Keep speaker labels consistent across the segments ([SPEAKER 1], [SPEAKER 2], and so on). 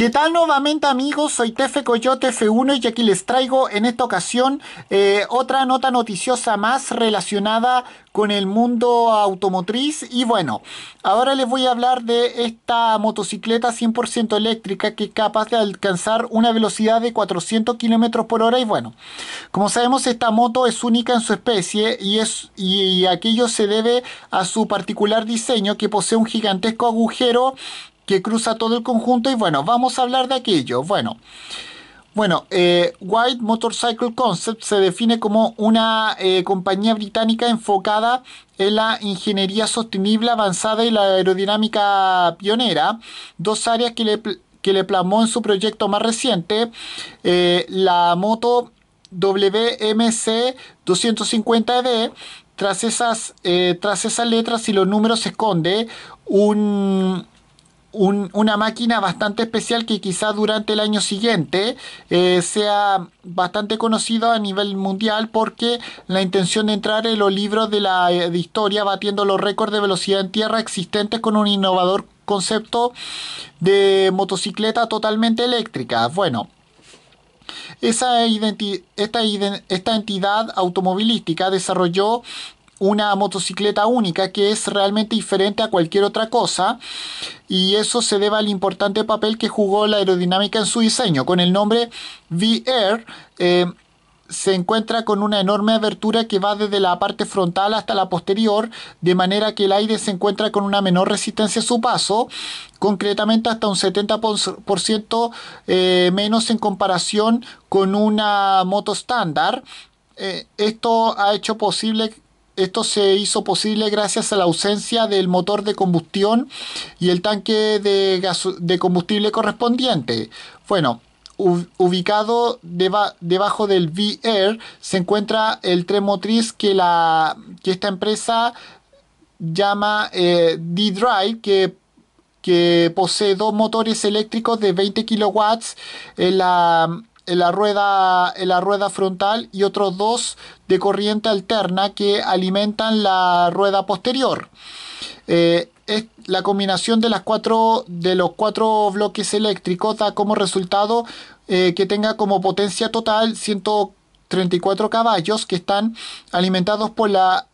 [SPEAKER 1] ¿Qué tal nuevamente amigos? Soy Tefe Coyote F1 y aquí les traigo en esta ocasión eh, otra nota noticiosa más relacionada con el mundo automotriz y bueno, ahora les voy a hablar de esta motocicleta 100% eléctrica que es capaz de alcanzar una velocidad de 400 km por hora y bueno, como sabemos esta moto es única en su especie y, es, y aquello se debe a su particular diseño que posee un gigantesco agujero que cruza todo el conjunto y bueno, vamos a hablar de aquello. Bueno, bueno, eh, White Motorcycle Concept se define como una eh, compañía británica enfocada en la ingeniería sostenible avanzada y la aerodinámica pionera, dos áreas que le, que plasmó en su proyecto más reciente, eh, la moto WMC 250D. Tras esas, tras esas letras y los números se esconde un, una máquina bastante especial que quizá durante el año siguiente eh, sea bastante conocida a nivel mundial porque la intención de entrar en los libros de la eh, historia batiendo los récords de velocidad en tierra existentes con un innovador concepto de motocicleta totalmente eléctrica. Bueno, esa esta, entidad automovilística desarrolló una motocicleta única que es realmente diferente a cualquier otra cosa y eso se debe al importante papel que jugó la aerodinámica en su diseño. Con el nombre V-Air eh, se encuentra con una enorme abertura que va desde la parte frontal hasta la posterior, de manera que el aire se encuentra con una menor resistencia a su paso, concretamente hasta un 70% eh, menos en comparación con una moto estándar. Eh, esto ha hecho posible esto se hizo posible gracias a la ausencia del motor de combustión y el tanque de, combustible correspondiente. Bueno, ubicado debajo del V-Air se encuentra el tren motriz que, la, que esta empresa llama eh, D-Drive, que, que posee dos motores eléctricos de 20 kW en la en la rueda, la rueda frontal y otros dos de corriente alterna que alimentan la rueda posterior. Eh, es, la combinación de, las cuatro, de los cuatro bloques eléctricos da como resultado eh, que tenga como potencia total 134 caballos que están alimentados por la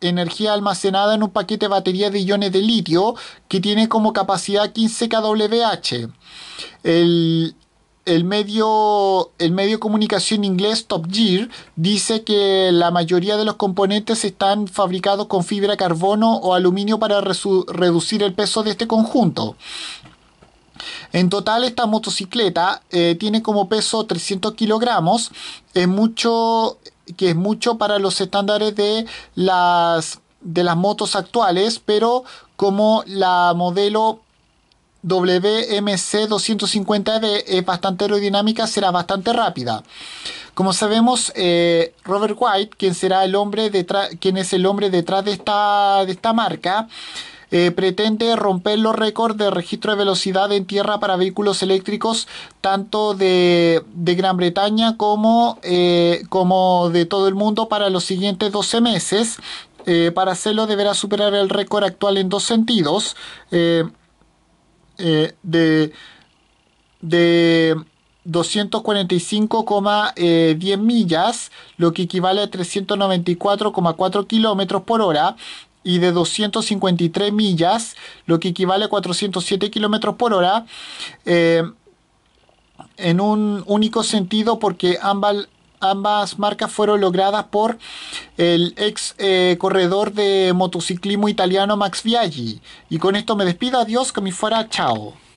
[SPEAKER 1] energía almacenada en un paquete de batería de iones de litio que tiene como capacidad 15 kWh. El, el medio, el medio comunicación inglés Top Gear dice que la mayoría de los componentes están fabricados con fibra carbono o aluminio para reducir el peso de este conjunto. En total esta motocicleta eh, tiene como peso 300 kilogramos, es mucho, que es mucho para los estándares de las, de las motos actuales, pero como la modelo WMC 250D es bastante aerodinámica, será bastante rápida. Como sabemos, eh, Robert White, quien, será el hombre detrás, quien es el hombre detrás de esta, de esta marca, eh, pretende romper los récords de registro de velocidad en tierra para vehículos eléctricos, tanto de, Gran Bretaña como, eh, como de todo el mundo para los siguientes 12 meses. para hacerlo deberá superar el récord actual en dos sentidos. Eh, de, de 245,10 eh, millas, lo que equivale a 394,4 kilómetros por hora, y de 253 millas, lo que equivale a 407 kilómetros por hora, eh, en un único sentido, porque ambas, ambas marcas fueron logradas por el ex eh, corredor de motociclismo italiano Max Viaggi. Y con esto me despido, adiós, que me fuera, chao.